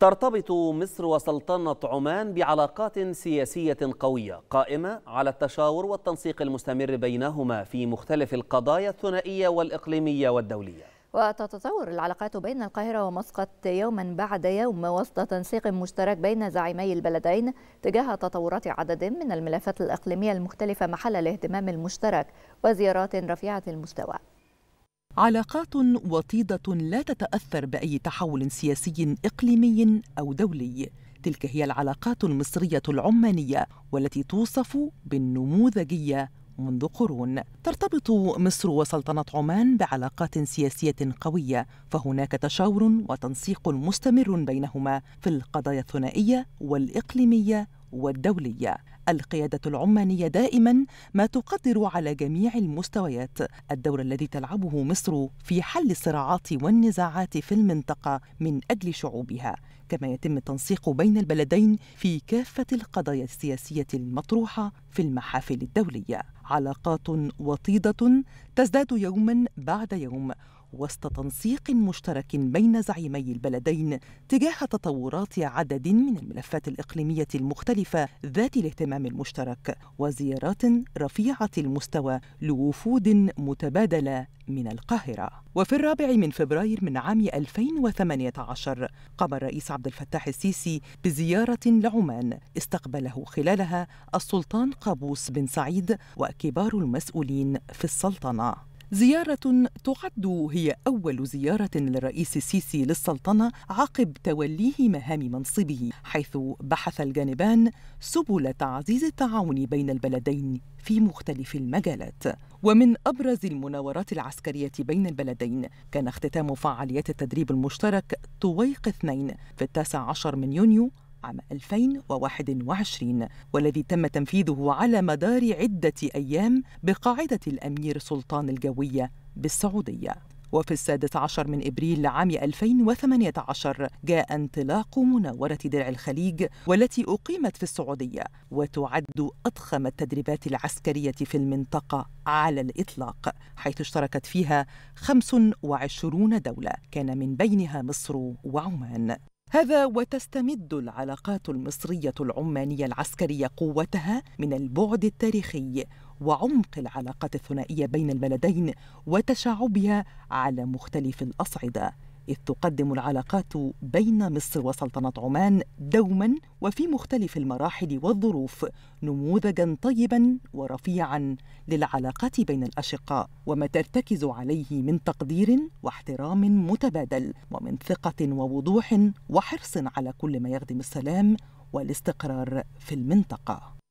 ترتبط مصر وسلطنة عمان بعلاقات سياسية قوية قائمة على التشاور والتنسيق المستمر بينهما في مختلف القضايا الثنائية والإقليمية والدولية وتتطور العلاقات بين القاهرة ومسقط يوما بعد يوم وسط تنسيق مشترك بين زعيمي البلدين تجاه تطورات عدد من الملفات الإقليمية المختلفة محل الاهتمام المشترك وزيارات رفيعة المستوى علاقات وطيدة لا تتأثر بأي تحول سياسي إقليمي أو دولي تلك هي العلاقات المصرية العمانية والتي توصف بالنموذجية منذ قرون ترتبط مصر وسلطنة عمان بعلاقات سياسية قوية فهناك تشاور وتنسيق مستمر بينهما في القضايا الثنائية والإقليمية والدولية القيادة العمانية دائما ما تقدر على جميع المستويات الدور الذي تلعبه مصر في حل الصراعات والنزاعات في المنطقة من أجل شعوبها كما يتم التنسيق بين البلدين في كافة القضايا السياسية المطروحة في المحافل الدولية علاقات وطيدة تزداد يوما بعد يوم وسط تنسيق مشترك بين زعيمي البلدين تجاه تطورات عدد من الملفات الإقليمية المختلفة ذات الاهتمام المشترك وزيارات رفيعة المستوى لوفود متبادلة من القاهرة وفي الرابع من فبراير من عام 2018 قام الرئيس عبد الفتاح السيسي بزيارة لعمان استقبله خلالها السلطان قابوس بن سعيد وكبار المسؤولين في السلطنة زيارة تعد هي أول زيارة للرئيس السيسي للسلطنة عقب توليه مهام منصبه حيث بحث الجانبان سبل تعزيز التعاون بين البلدين في مختلف المجالات ومن أبرز المناورات العسكرية بين البلدين كان اختتام فعاليات التدريب المشترك طويق اثنين في التاسع عشر من يونيو عام 2021 والذي تم تنفيذه على مدار عدة أيام بقاعدة الأمير سلطان الجوية بالسعودية وفي السادس عشر من إبريل عام 2018 جاء انطلاق مناورة درع الخليج والتي أقيمت في السعودية وتعد أضخم التدريبات العسكرية في المنطقة على الإطلاق حيث اشتركت فيها 25 دولة كان من بينها مصر وعمان هذا وتستمد العلاقات المصريه العمانيه العسكريه قوتها من البعد التاريخي وعمق العلاقات الثنائية بين البلدين وتشعبها على مختلف الأصعدة إذ تقدم العلاقات بين مصر وسلطنة عمان دوما وفي مختلف المراحل والظروف نموذجا طيبا ورفيعا للعلاقات بين الأشقاء وما ترتكز عليه من تقدير واحترام متبادل ومن ثقة ووضوح وحرص على كل ما يخدم السلام والاستقرار في المنطقه